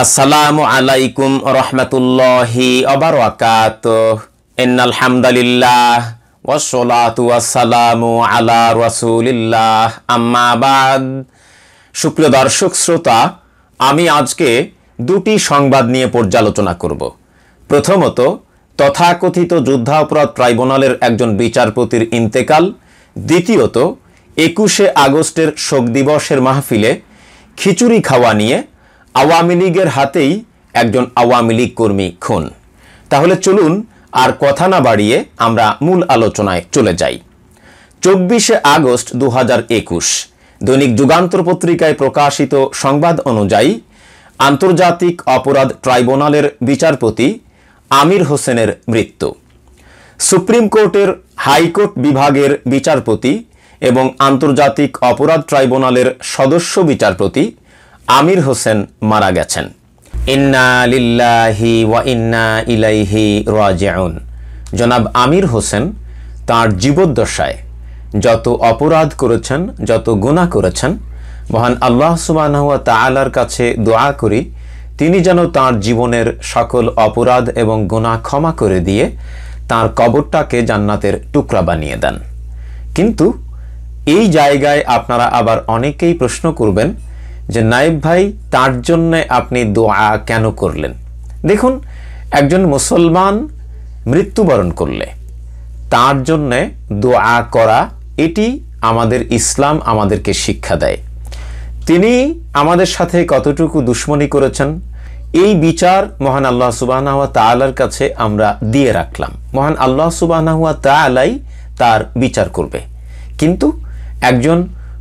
আসসালামু আলাইকুম রহমতুল্লাহি অবরাকাত ইন্নাল হামদুলিল্লাহ ওয়াসসালাতু ওয়াসসালামু আলা রাসূলিল্লাহ আম্মা বাদ সুপ্রিয় দর্শক শ্রোতা আমি আজকে দুটি সংবাদ নিয়ে পর্যালোচনা করব প্রথমত তথাকথিত যুদ্ধাপরাধ ট্রাইব্যুনালের একজন বিচারপতির ইন্তেকাল দ্বিতীয়ত একুশে আগস্টের শোক দিবসের মাহফিলে খিচুড়ি খাওয়া নিয়ে আওয়ামী লীগের হাতেই একজন আওয়ামী লীগ কর্মী খুন তাহলে চলুন আর কথা না বাড়িয়ে আমরা মূল আলোচনায় চলে যাই চব্বিশে আগস্ট দু দৈনিক যুগান্তর পত্রিকায় প্রকাশিত সংবাদ অনুযায়ী আন্তর্জাতিক অপরাধ ট্রাইব্যুনালের বিচারপতি আমির হোসেনের মৃত্যু সুপ্রিম কোর্টের হাইকোর্ট বিভাগের বিচারপতি এবং আন্তর্জাতিক অপরাধ ট্রাইব্যুনালের সদস্য বিচারপতি আমির হোসেন মারা গেছেন ইন্না লিল্লাহি ওয়া ইন্না ইলাইহি রাজিউন জনাব আমির হোসেন তার জীবদ্দশায় যত অপরাধ করেছেন যত গুণা করেছেন মহান আল্লাহ সুবানহুয়া তালার কাছে দোয়া করি তিনি যেন তার জীবনের সকল অপরাধ এবং গুণা ক্ষমা করে দিয়ে তার কবরটাকে জান্নাতের টুকরা বানিয়ে দেন কিন্তু এই জায়গায় আপনারা আবার অনেকেই প্রশ্ন করবেন যে নাইব ভাই তার জন্য আপনি দোয়া কেন করলেন দেখুন একজন মুসলমান মৃত্যুবরণ করলে তার জন্যে দোয়া করা এটি আমাদের ইসলাম আমাদেরকে শিক্ষা দেয় তিনি আমাদের সাথে কতটুকু দুশ্মনী করেছেন এই বিচার মহান আল্লাহ সুবাহওয়া তালার কাছে আমরা দিয়ে রাখলাম মহান আল্লাহ সুবাহওয়া তালাই তার বিচার করবে কিন্তু একজন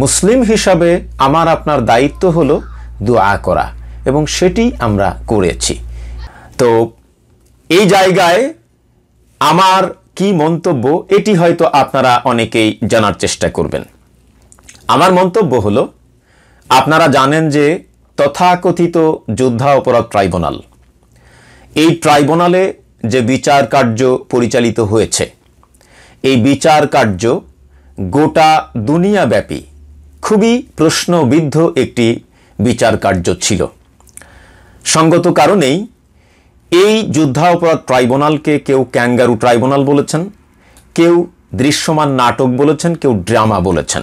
মুসলিম হিসাবে আমার আপনার দায়িত্ব হলো দোয়া করা এবং সেটি আমরা করেছি তো এই জায়গায় আমার কি মন্তব্য এটি হয়তো আপনারা অনেকেই জানার চেষ্টা করবেন আমার মন্তব্য হলো আপনারা জানেন যে তথাকথিত যোদ্ধা অপরাধ ট্রাইব্যুনাল এই ট্রাইব্যুনালে যে বিচার কার্য পরিচালিত হয়েছে এই বিচার কার্য গোটা দুনিয়াব্যাপী খুবই প্রশ্নবিদ্ধ একটি বিচার কার্য ছিল সঙ্গত কারণেই এই যুদ্ধাপরাধ ট্রাইব্যুনালকে কেউ ক্যাঙ্গারু ট্রাইব্যুনাল বলেছেন কেউ দৃশ্যমান নাটক বলেছেন কেউ ড্রামা বলেছেন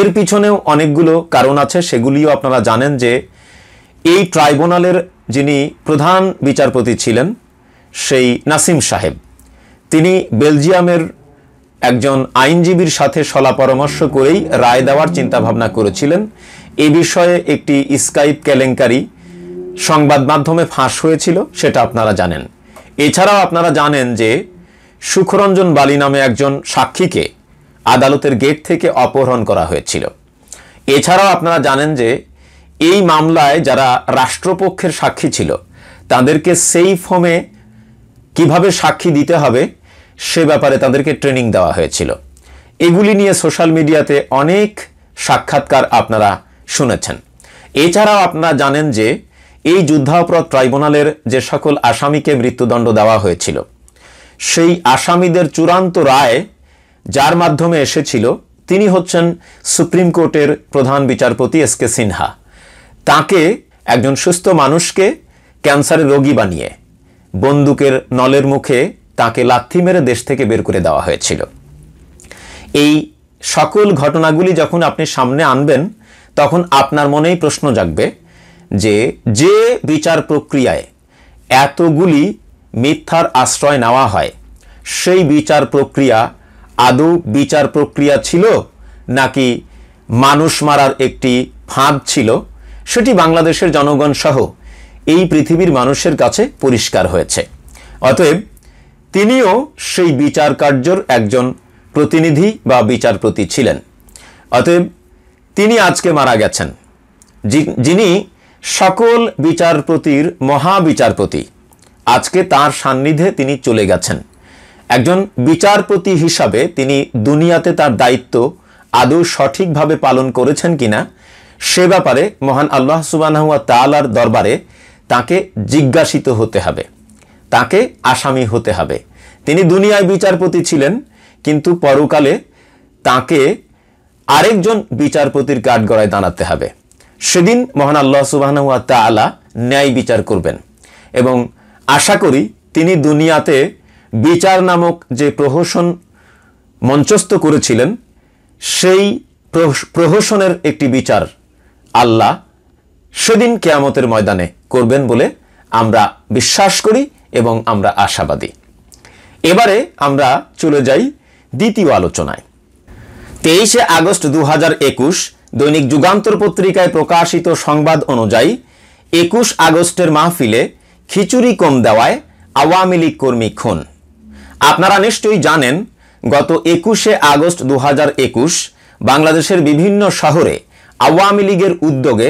এর পিছনেও অনেকগুলো কারণ আছে সেগুলিও আপনারা জানেন যে এই ট্রাইব্যুনালের যিনি প্রধান বিচারপতি ছিলেন সেই নাসিম সাহেব তিনি বেলজিয়ামের একজন আইনজীবীর সাথে সলা পরামর্শ করেই রায় দেওয়ার চিন্তাভাবনা করেছিলেন এ বিষয়ে একটি স্কাইপ কেলেঙ্কারি সংবাদ মাধ্যমে ফাঁস হয়েছিল সেটা আপনারা জানেন এছাড়াও আপনারা জানেন যে সুখরঞ্জন বালি নামে একজন সাক্ষীকে আদালতের গেট থেকে অপহরণ করা হয়েছিল এছাড়াও আপনারা জানেন যে এই মামলায় যারা রাষ্ট্রপক্ষের সাক্ষী ছিল তাদেরকে সেই ফর্মে কিভাবে সাক্ষী দিতে হবে সে ব্যাপারে তাদেরকে ট্রেনিং দেওয়া হয়েছিল এগুলি নিয়ে সোশ্যাল মিডিয়াতে অনেক সাক্ষাৎকার আপনারা শুনেছেন এছাড়াও আপনারা জানেন যে এই যুদ্ধাপরাধ ট্রাইব্যুনালের যে সকল আসামিকে মৃত্যুদণ্ড দেওয়া হয়েছিল সেই আসামিদের চূড়ান্ত রায় যার মাধ্যমে এসেছিল তিনি হচ্ছেন সুপ্রিম কোর্টের প্রধান বিচারপতি এস কে সিনহা তাকে একজন সুস্থ মানুষকে ক্যান্সারের রোগী বানিয়ে বন্দুকের নলের মুখে তাকে লাথি মেরে দেশ থেকে বের করে দেওয়া হয়েছিল এই সকল ঘটনাগুলি যখন আপনি সামনে আনবেন তখন আপনার মনেই প্রশ্ন জাগবে যে যে বিচার প্রক্রিয়ায় এতগুলি মিথ্যার আশ্রয় নেওয়া হয় সেই বিচার প্রক্রিয়া আদৌ বিচার প্রক্রিয়া ছিল নাকি মানুষ মারার একটি ফাঁদ ছিল সেটি বাংলাদেশের জনগণ সহ এই পৃথিবীর মানুষের কাছে পরিষ্কার হয়েছে অতএব তিনিও সেই বিচার কার্যর একজন প্রতিনিধি বা বিচারপতি ছিলেন অতএব তিনি আজকে মারা গেছেন যিনি সকল বিচারপতির মহাবিচারপতি আজকে তার সান্নিধ্যে তিনি চলে গেছেন একজন বিচারপতি হিসাবে তিনি দুনিয়াতে তার দায়িত্ব আদৌ সঠিকভাবে পালন করেছেন কিনা সে ব্যাপারে মহান আল্লাহ সুবানহুয়া তালার দরবারে তাকে জিজ্ঞাসিত হতে হবে তাকে আসামি হতে হবে তিনি দুনিয়ায় বিচারপতি ছিলেন কিন্তু পরকালে তাকে আরেকজন বিচারপতির কাঠগড়ায় দাঁড়াতে হবে সেদিন মহান আল্লাহ সুবাহানুয়া তালা ন্যায় বিচার করবেন এবং আশা করি তিনি দুনিয়াতে বিচার নামক যে প্রহসন মঞ্চস্থ করেছিলেন সেই প্রহসনের একটি বিচার আল্লাহ সেদিন কেয়ামতের ময়দানে করবেন বলে আমরা বিশ্বাস করি এবং আমরা আশাবাদী এবারে আমরা চলে যাই দ্বিতীয় আলোচনায় তেইশে আগস্ট দু দৈনিক যুগান্তর পত্রিকায় প্রকাশিত সংবাদ অনুযায়ী একুশ আগস্টের মাহফিলে খিচুড়ি কম দেওয়ায় আওয়ামী লীগ কর্মী খুন আপনারা নিশ্চয়ই জানেন গত একুশে আগস্ট দু বাংলাদেশের বিভিন্ন শহরে আওয়ামী লীগের উদ্যোগে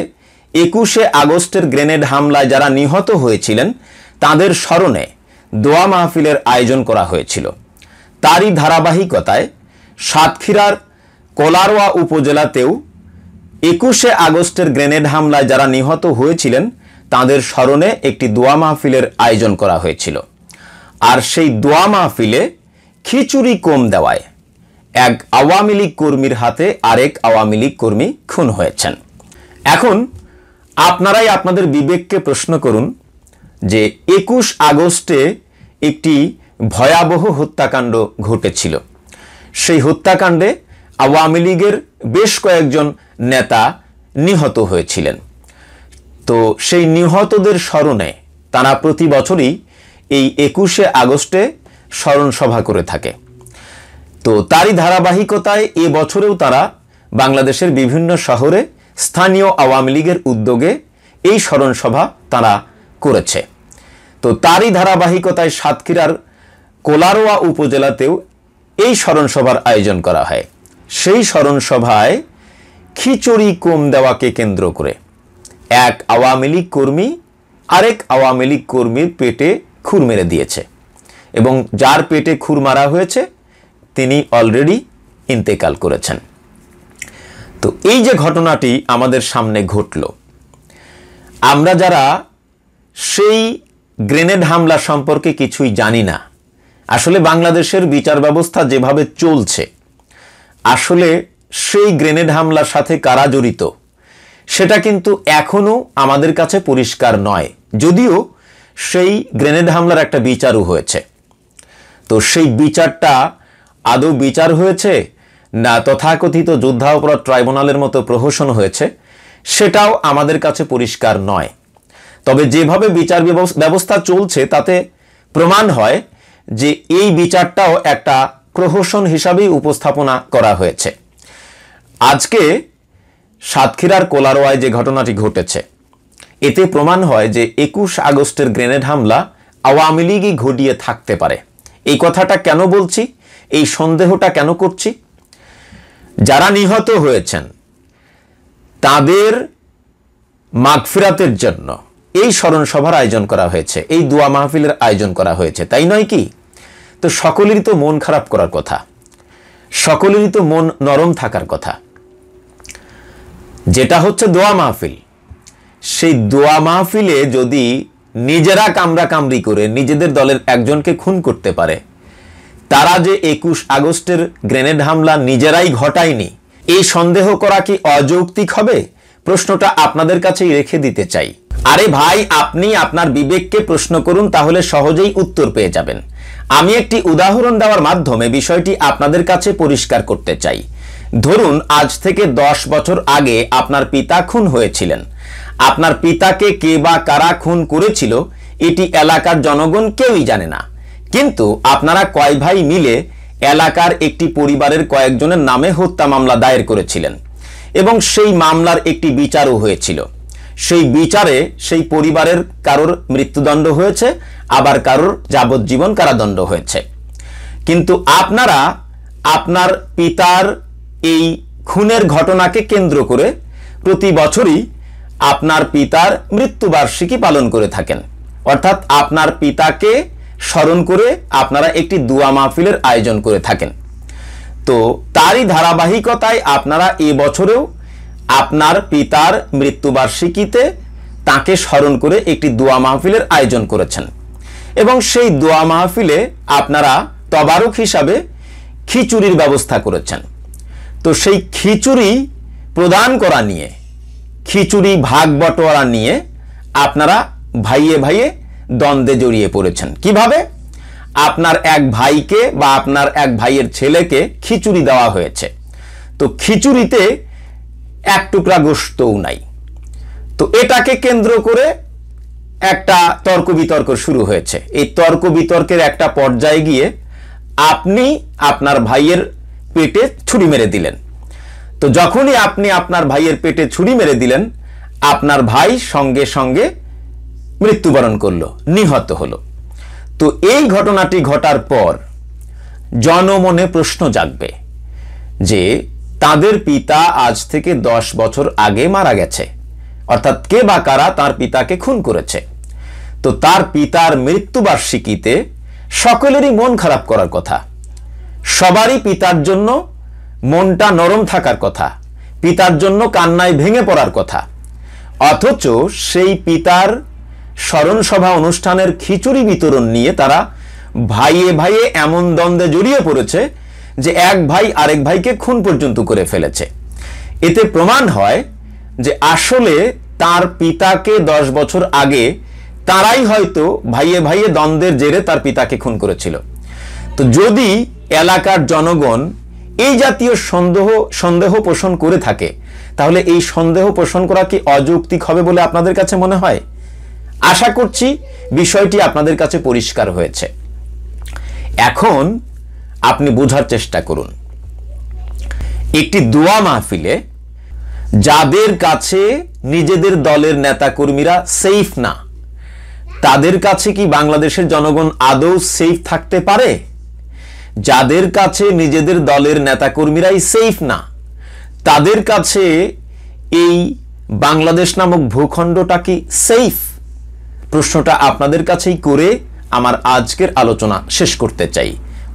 একুশে আগস্টের গ্রেনেড হামলায় যারা নিহত হয়েছিলেন তাদের স্মরণে দোয়া মাহফিলের আয়োজন করা হয়েছিল তারই ধারাবাহিকতায় সাতক্ষীরার কোলারোয়া উপজেলাতেও একুশে আগস্টের গ্রেনেড হামলায় যারা নিহত হয়েছিলেন তাদের স্মরণে একটি দোয়া মাহফিলের আয়োজন করা হয়েছিল আর সেই দোয়া মাহফিলে খিচুড়ি কম দেওয়ায় এক আওয়ামী লীগ কর্মীর হাতে আরেক আওয়ামী লীগ কর্মী খুন হয়েছেন এখন আপনারাই আপনাদের বিবেককে প্রশ্ন করুন যে একুশ আগস্টে একটি ভয়াবহ হত্যাকাণ্ড ঘটেছিল সেই হত্যাকাণ্ডে আওয়ামী লীগের বেশ কয়েকজন নেতা নিহত হয়েছিলেন তো সেই নিহতদের স্মরণে তারা প্রতি বছরই এই একুশে আগস্টে স্মরণসভা করে থাকে তো তারই ধারাবাহিকতায় এ বছরেও তারা বাংলাদেশের বিভিন্ন শহরে স্থানীয় আওয়ামী লীগের উদ্যোগে এই স্মরণসভা তারা করেছে তো তারই ধারাবাহিকতায় সাতক্ষীরার কোলারোয়া উপজেলাতেও এই স্মরণসভার আয়োজন করা হয় সেই স্মরণসভায় খিচুড়ি কম দেওয়াকে কেন্দ্র করে এক আওয়ামী লীগ কর্মী আরেক আওয়ামী লীগ কর্মীর পেটে খুর মেরে দিয়েছে এবং যার পেটে খুর মারা হয়েছে তিনি অলরেডি ইন্তেকাল করেছেন তো এই যে ঘটনাটি আমাদের সামনে ঘটল আমরা যারা সেই গ্রেনেড হামলা সম্পর্কে কিছুই জানি না আসলে বাংলাদেশের বিচার ব্যবস্থা যেভাবে চলছে আসলে সেই গ্রেনেড হামলার সাথে কারা জড়িত সেটা কিন্তু এখনও আমাদের কাছে পরিষ্কার নয় যদিও সেই গ্রেনেড হামলার একটা বিচারও হয়েছে তো সেই বিচারটা আদৌ বিচার হয়েছে না তথাকথিত যুদ্ধাপরাধ ট্রাইব্যুনালের মতো প্রহসন হয়েছে সেটাও আমাদের কাছে পরিষ্কার নয় তবে যেভাবে বিচার ব্যবস্থা চলছে তাতে প্রমাণ হয় যে এই বিচারটাও একটা প্রহসন হিসাবেই উপস্থাপনা করা হয়েছে আজকে সাতক্ষীরার কোলারোয়ায় যে ঘটনাটি ঘটেছে এতে প্রমাণ হয় যে একুশ আগস্টের গ্রেনেড হামলা আওয়ামী লীগই ঘটিয়ে থাকতে পারে এই কথাটা কেন বলছি এই সন্দেহটা কেন করছি যারা নিহত হয়েছেন তাদের মাগফিরাতের জন্য এই স্মরণ সভার আয়োজন করা হয়েছে এই দোয়া মাহফিলের আয়োজন করা হয়েছে তাই নয় কি তো সকলেরই তো মন খারাপ করার কথা সকলেরই তো মন নরম থাকার কথা যেটা হচ্ছে দোয়া মাহফিল সেই দোয়া মাহফিলে যদি নিজেরা কামরা কামড়ি করে নিজেদের দলের একজনকে খুন করতে পারে তারা যে একুশ আগস্টের গ্রেনেড হামলা নিজেরাই ঘটায়নি এই সন্দেহ করা কি অযৌক্তিক হবে প্রশ্নটা আপনাদের কাছেই রেখে দিতে চাই আরে ভাই আপনি আপনার বিবেককে প্রশ্ন করুন তাহলে সহজেই উত্তর পেয়ে যাবেন আমি একটি উদাহরণ দেওয়ার মাধ্যমে বিষয়টি আপনাদের কাছে পরিষ্কার করতে চাই ধরুন আজ থেকে দশ বছর আগে আপনার পিতা খুন হয়েছিলেন আপনার পিতাকে কে বা কারা খুন করেছিল এটি এলাকার জনগণ কেউই জানে না কিন্তু আপনারা কয় ভাই মিলে এলাকার একটি পরিবারের কয়েকজনের নামে হত্যা মামলা দায়ের করেছিলেন এবং সেই মামলার একটি বিচারও হয়েছিল সেই বিচারে সেই পরিবারের কারোর মৃত্যুদণ্ড হয়েছে আবার কারোর যাবজ্জীবন কারাদণ্ড হয়েছে কিন্তু আপনারা আপনার পিতার এই খুনের ঘটনাকে কেন্দ্র করে প্রতি বছরই আপনার পিতার মৃত্যুবার্ষিকী পালন করে থাকেন অর্থাৎ আপনার পিতাকে স্মরণ করে আপনারা একটি দুয়া মাহফিলের আয়োজন করে থাকেন তো তারই ধারাবাহিকতায় আপনারা এবছরেও আপনার পিতার মৃত্যুবার্ষিকীতে তাকে স্মরণ করে একটি দোয়া মাহফিলের আয়োজন করেছেন এবং সেই দোয়া মাহফিলে আপনারা তবারক হিসাবে খিচুড়ির ব্যবস্থা করেছেন তো সেই খিচুড়ি প্রদান করা নিয়ে খিচুড়ি ভাগ বটোয়ারা নিয়ে আপনারা ভাইয়ে ভাইয়ে দ্বন্দ্বে জড়িয়ে পড়েছেন কিভাবে আপনার এক ভাইকে বা আপনার এক ভাইয়ের ছেলেকে খিচুড়ি দেওয়া হয়েছে তো খিচুড়িতে এক টুকরা গোস্তও নাই তো এটাকে কেন্দ্র করে একটা তর্ক বিতর্ক শুরু হয়েছে এই তর্ক বিতর্কের একটা পর্যায়ে গিয়ে আপনি আপনার ভাইয়ের পেটে ছুরি মেরে দিলেন তো যখনই আপনি আপনার ভাইয়ের পেটে ছুরি মেরে দিলেন আপনার ভাই সঙ্গে সঙ্গে মৃত্যুবরণ করলো নিহত হল তো এই ঘটনাটি ঘটার পর জনমনে প্রশ্ন জাগবে যে তাদের পিতা আজ থেকে দশ বছর আগে মারা গেছে অর্থাৎ কে বা কারা তার পিতাকে খুন করেছে তো তার পিতার মৃত্যুবার্ষিকীতে সকলেরই মন খারাপ করার কথা সবারই পিতার জন্য মনটা নরম থাকার কথা পিতার জন্য কান্নায় ভেঙে পড়ার কথা অথচ সেই পিতার স্মরণসভা অনুষ্ঠানের খিচুড়ি বিতরণ নিয়ে তারা ভাইয়ে ভাইয়ে এমন দ্বন্দ্বে জড়িয়ে পড়েছে যে এক ভাই আরেক ভাইকে খুন পর্যন্ত করে ফেলেছে এতে প্রমাণ হয় যে আসলে তার পিতাকে দশ বছর আগে তারাই হয়তো ভাইয়ে ভাইয়ে দ্বন্দ্বের জেরে তার পিতাকে খুন করেছিল তো যদি এলাকার জনগণ এই জাতীয় সন্দেহ সন্দেহ পোষণ করে থাকে তাহলে এই সন্দেহ পোষণ করা কি অযৌক্তিক হবে বলে আপনাদের কাছে মনে হয় আশা করছি বিষয়টি আপনাদের কাছে পরিষ্কার হয়েছে এখন আপনি বোঝার চেষ্টা করুন একটি দোয়া মাহফিলে যাদের কাছে নিজেদের দলের নেতাকর্মীরা সেফ না তাদের কাছে কি বাংলাদেশের জনগণ আদৌ সেফ থাকতে পারে যাদের কাছে নিজেদের দলের নেতাকর্মীরাই সেফ না তাদের কাছে এই বাংলাদেশ নামক ভূখণ্ডটা কি সেফ প্রশ্নটা আপনাদের কাছেই করে আমার আজকের আলোচনা শেষ করতে চাই